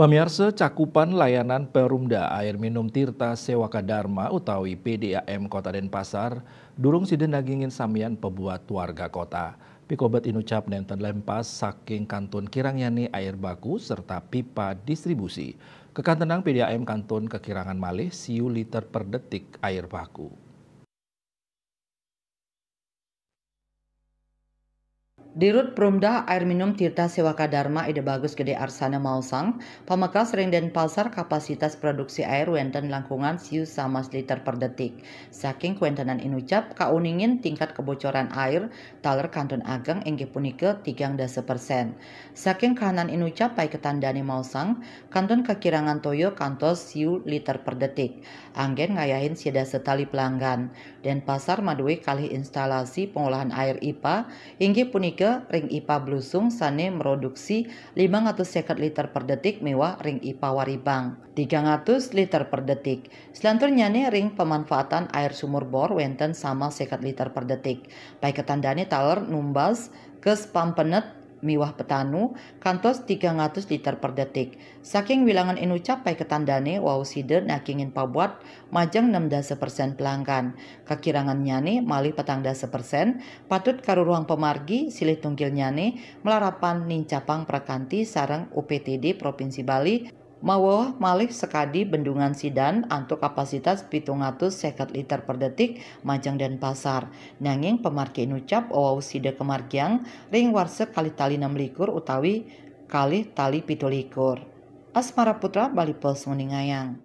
Pemirsa cakupan layanan Perumda Air Minum Tirta Sewaka Dharma utawi PDAM Kota Denpasar durung siden dagingin samian pebuat warga kota. Pikobat inucap nenten lempas saking kantun kirangyani air baku serta pipa distribusi. Kekantenang PDAM kantun kekirangan malih siu liter per detik air baku. Dirut Perumda Air Minum Tirta Sewaka Dharma Ide Bagus Gede Arsana Mausang, pemekas Sering dan Pasar kapasitas produksi air Wenten langkungan siu sama liter per detik. Saking kuentenan inucap, kauningin tingkat kebocoran air, taler kantun ageng inggi punike tigang dasa persen. Saking kanan inucap pai ketandani Mausang, kantun kekirangan toyo kantos siu liter per detik. Anggen ngayahin siada setali pelanggan. Dan pasar madui kali instalasi pengolahan air IPA, inggi punike molekel ring IPA blusung sane meroduksi 500 liter per detik mewah ring IPA waribang 300 liter per detik. selanjutnya nih ring pemanfaatan air sumur bor wenten sama seket liter per detik. Baik ketandanya taler numbas ke penet Miwah Petanu, kantos 300 liter per detik. Saking wilangan inu capai ketandane wau sider nakingin pabuat, majang 16% pelanggan. Kekirangan nyane, malih petang dasa persen, patut karu ruang pemargi, silih tunggil nyane, melarapan nincapang prakanti sarang UPTD Provinsi Bali, Mawawah malih sekadi bendungan sidan antuk kapasitas pitungatus seket liter per detik majang dan pasar. Nanging pemarki nucap owau sida kemarkiang ring warse kali tali enam likur utawi kali tali pitu likur. Asmara Putra Bali Pulse Muningayang.